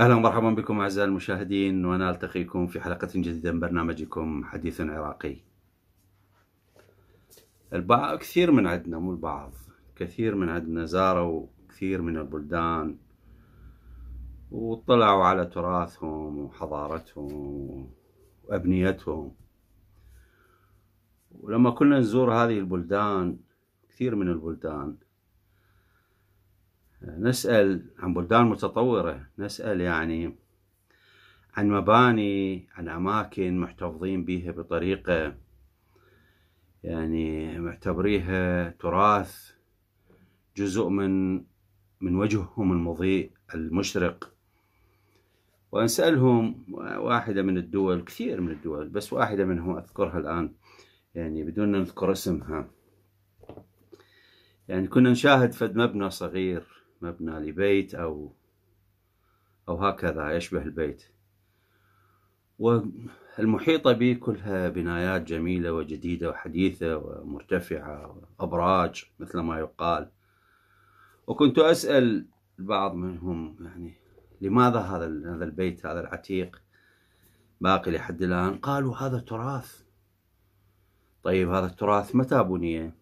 اهلا ومرحبا بكم اعزائي المشاهدين وانا التقيكم في حلقه جديده من برنامجكم حديث عراقي. البعض كثير من عندنا مو البعض كثير من عندنا زاروا كثير من البلدان وطلعوا على تراثهم وحضارتهم وأبنيتهم ولما كنا نزور هذه البلدان كثير من البلدان نسأل عن بلدان متطورة نسأل يعني عن مباني عن أماكن محتفظين بها بطريقة يعني معتبريها تراث جزء من من وجههم المضيء المشرق وأسألهم واحدة من الدول كثير من الدول بس واحدة منهم أذكرها الآن يعني بدون أن نذكر اسمها يعني كنا نشاهد فد مبنى صغير مبنى لبيت أو أو هكذا يشبه البيت والمحيطة به كلها بنايات جميلة وجديدة وحديثة ومرتفعة وأبراج مثل ما يقال وكنت أسأل بعض منهم يعني لماذا هذا هذا البيت هذا العتيق باقي لحد الآن قالوا هذا تراث طيب هذا التراث متى بني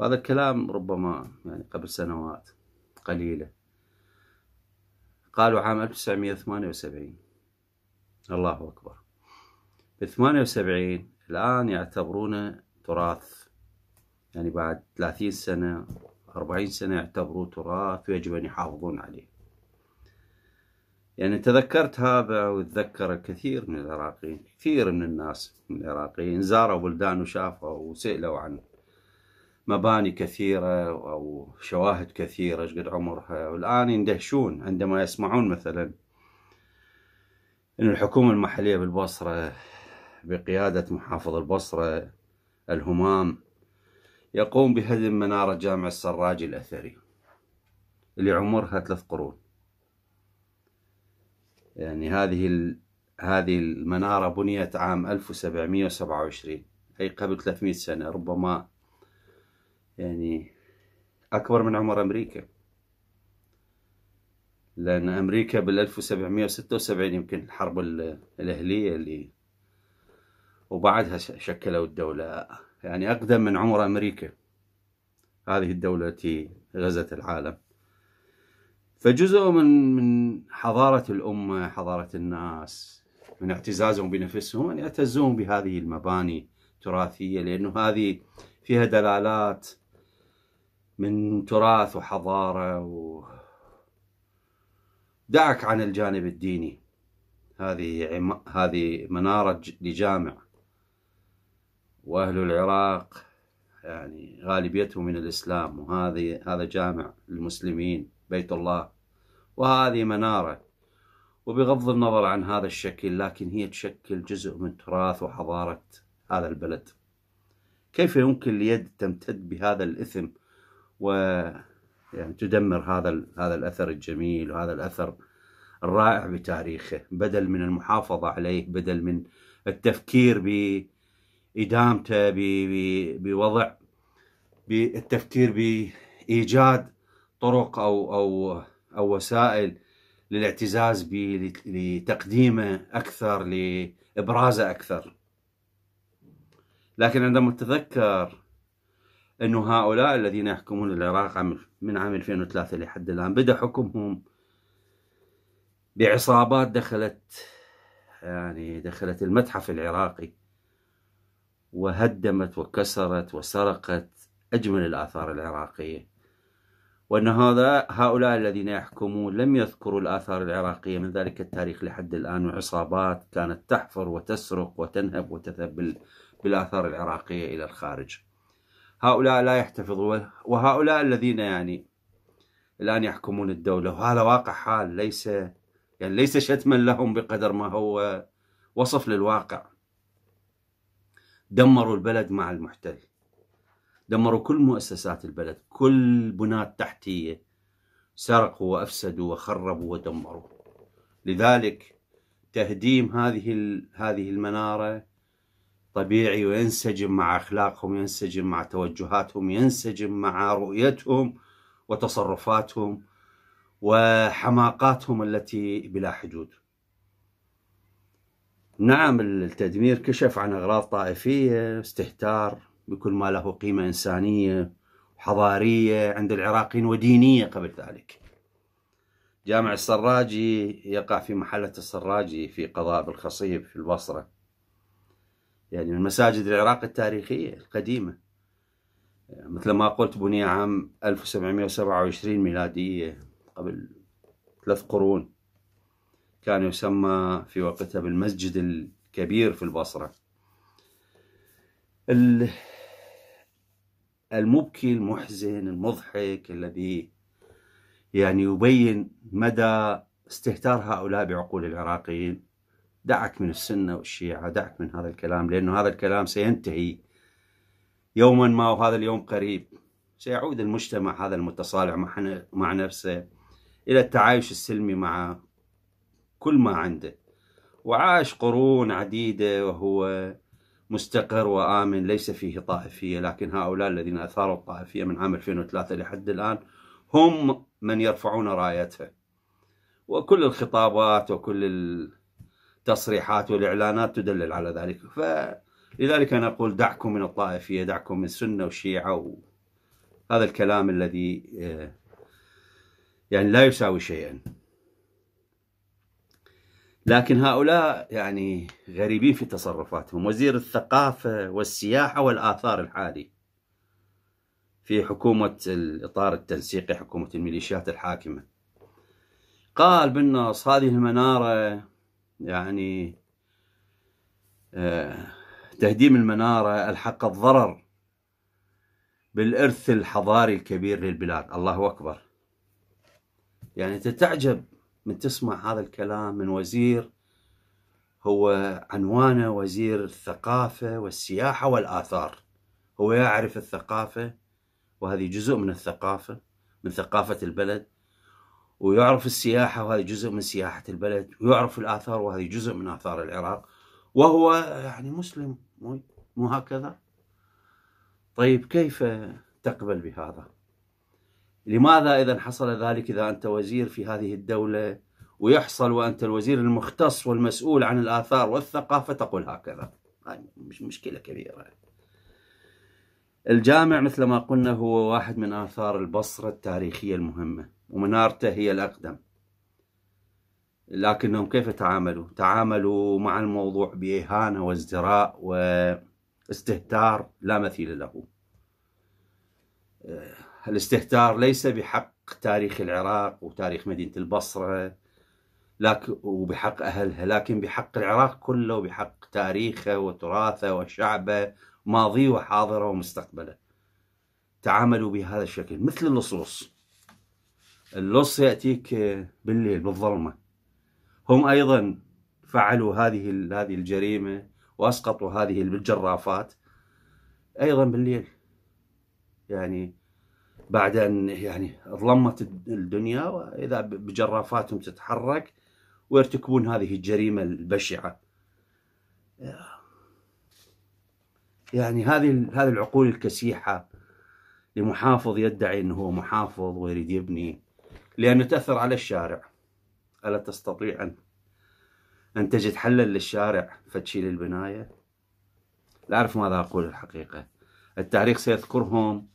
هذا الكلام ربما يعني قبل سنوات قليلة قالوا عام 1978 الله أكبر ب 78 الآن يعتبرونه تراث يعني بعد 30 سنة 40 سنة يعتبروا تراث ويجب أن يحافظون عليه يعني تذكرت هذا وتذكر الكثير من العراقيين كثير من الناس من العراقيين زاروا بلدان وشافوا وسئلوا عن مباني كثيرة أو شواهد كثيرة ايش قد عمرها والآن يندهشون عندما يسمعون مثلا أن الحكومة المحلية بالبصرة بقيادة محافظ البصرة الهمام يقوم بهدم منارة جامع السراج الأثري اللي عمرها ثلاث قرون يعني هذه هذه المنارة بنيت عام 1727 أي قبل 300 سنة ربما يعني أكبر من عمر أمريكا لأن أمريكا بال 1776 يمكن الحرب الأهلية اللي وبعدها شكلوا الدولة يعني أقدم من عمر أمريكا هذه الدولة التي غزت العالم فجزء من من حضارة الأمة حضارة الناس من اعتزازهم بنفسهم أن يعتزون بهذه المباني التراثية لأنه هذه فيها دلالات من تراث وحضارة و دعك عن الجانب الديني هذه عم... هذه منارة لجامع وأهل العراق يعني غالبيتهم من الإسلام وهذه هذا جامع للمسلمين بيت الله وهذه منارة وبغض النظر عن هذا الشكل لكن هي تشكل جزء من تراث وحضارة هذا البلد كيف يمكن اليد تمتد بهذا الإثم و يعني تدمر هذا هذا الأثر الجميل وهذا الأثر الرائع بتاريخه بدل من المحافظة عليه بدل من التفكير ب إدامته بوضع بالتفكير بإيجاد طرق أو أو أو وسائل للاعتزاز به لتقديمه أكثر لإبرازه أكثر لكن عندما أتذكر أن هؤلاء الذين يحكمون العراق من عام 2003 لحد الآن بدأ حكمهم بعصابات دخلت يعني دخلت المتحف العراقي وهدمت وكسرت وسرقت أجمل الآثار العراقية وأن هذا هؤلاء الذين يحكمون لم يذكروا الآثار العراقية من ذلك التاريخ لحد الآن وعصابات كانت تحفر وتسرق وتنهب وتذهب بالآثار العراقية إلى الخارج هؤلاء لا يحتفظون وهؤلاء الذين يعني الآن يحكمون الدولة وهذا واقع حال ليس يعني ليس شتما لهم بقدر ما هو وصف للواقع دمروا البلد مع المحتل دمروا كل مؤسسات البلد كل بنات تحتية سرقوا وأفسدوا وخربوا ودمروا لذلك تهديم هذه هذه المنارة طبيعي وينسجم مع أخلاقهم ينسجم مع توجهاتهم ينسجم مع رؤيتهم وتصرفاتهم وحماقاتهم التي بلا حدود نعم التدمير كشف عن أغراض طائفية استهتار بكل ما له قيمة إنسانية وحضارية عند العراقيين ودينية قبل ذلك جامع السراجي يقع في محلة السراجي في قضاء بالخصيب في البصرة يعني من مساجد العراق التاريخية القديمة مثل ما قلت بني عام 1727 ميلادية قبل ثلاث قرون كان يسمى في وقتها بالمسجد الكبير في البصرة المبكي المحزن المضحك الذي يعني يبين مدى استهتار هؤلاء بعقول العراقيين دعك من السنة والشيعة دعك من هذا الكلام لأنه هذا الكلام سينتهي يوما ما وهذا اليوم قريب سيعود المجتمع هذا المتصالح مع نفسه إلى التعايش السلمي مع كل ما عنده وعاش قرون عديدة وهو مستقر وآمن ليس فيه طائفية لكن هؤلاء الذين أثاروا الطائفية من عام 2003 لحد الآن هم من يرفعون رايتها وكل الخطابات وكل التصريحات والإعلانات تدلل على ذلك فلذلك أقول دعكم من الطائفية دعكم من السنة والشيعة هذا الكلام الذي آه، يعني لا يساوي شيئا لكن هؤلاء يعني غريبين في تصرفاتهم وزير الثقافة والسياحة والآثار الحالي في حكومة الإطار التنسيقي حكومة الميليشيات الحاكمة قال بالنص هذه المنارة يعني آه، تهديم المنارة ألحق الضرر بالإرث الحضاري الكبير للبلاد الله أكبر يعني تتعجب من تسمع هذا الكلام من وزير هو عنوانه وزير الثقافة والسياحة والآثار هو يعرف الثقافة وهذه جزء من الثقافة من ثقافة البلد ويعرف السياحة وهذه جزء من سياحة البلد ويعرف الآثار وهذه جزء من آثار العراق وهو يعني مسلم مو هكذا طيب كيف تقبل بهذا لماذا إذا حصل ذلك إذا أنت وزير في هذه الدولة ويحصل وأنت الوزير المختص والمسؤول عن الآثار والثقافة تقول هكذا مش مشكلة كبيرة الجامع مثل ما قلنا هو واحد من آثار البصرة التاريخية المهمة ومنارته هي الأقدم لكنهم كيف تعاملوا؟ تعاملوا مع الموضوع بإهانة وازدراء واستهتار لا مثيل له الاستهتار ليس بحق تاريخ العراق وتاريخ مدينة البصرة وبحق أهلها لكن بحق العراق كله وبحق تاريخه وتراثه وشعبه ماضيه وحاضره ومستقبله تعاملوا بهذا الشكل مثل اللصوص اللص يأتيك بالليل بالظلمة هم أيضا فعلوا هذه هذه الجريمة وأسقطوا هذه الجرافات أيضا بالليل يعني بعد أن يعني ظلمت الدنيا وإذا بجرافاتهم تتحرك ويرتكبون هذه الجريمة البشعة يعني هذه هذه العقول الكسيحة لمحافظ يدعي أنه هو محافظ ويريد يبني لأنه تأثر على الشارع ألا تستطيع أن أن تجد حلا للشارع فتشيل البناية لا أعرف ماذا أقول الحقيقة التاريخ سيذكرهم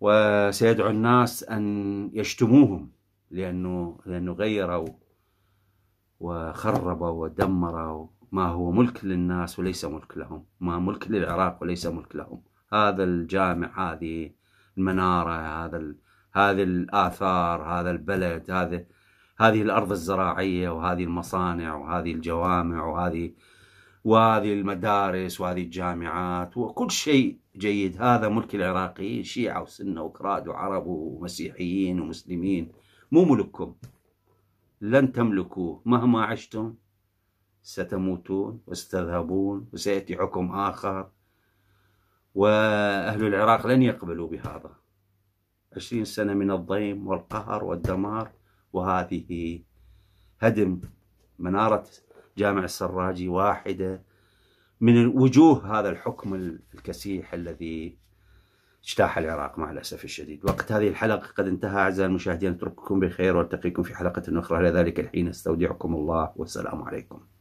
وسيدعو الناس أن يشتموهم لأنه لأنه غيروا وخربوا ودمروا ما هو ملك للناس وليس ملك لهم ما ملك للعراق وليس ملك لهم هذا الجامع هذه المنارة هذا هذه الآثار هذا البلد هذا هذه الأرض الزراعية وهذه المصانع وهذه الجوامع وهذه وهذه المدارس وهذه الجامعات وكل شيء جيد هذا ملك العراقيين شيعة وسنة وكراد وعرب ومسيحيين ومسلمين مو ملككم لن تملكوه مهما عشتم ستموتون وستذهبون وسيأتي حكم آخر وأهل العراق لن يقبلوا بهذا عشرين سنة من الضيم والقهر والدمار وهذه هدم منارة جامع السراجي واحدة من وجوه هذا الحكم الكسيح الذي اجتاح العراق مع الأسف الشديد وقت هذه الحلقة قد انتهى أعزائي المشاهدين أترككم بخير وألتقيكم في حلقة أخرى إلى ذلك الحين استودعكم الله والسلام عليكم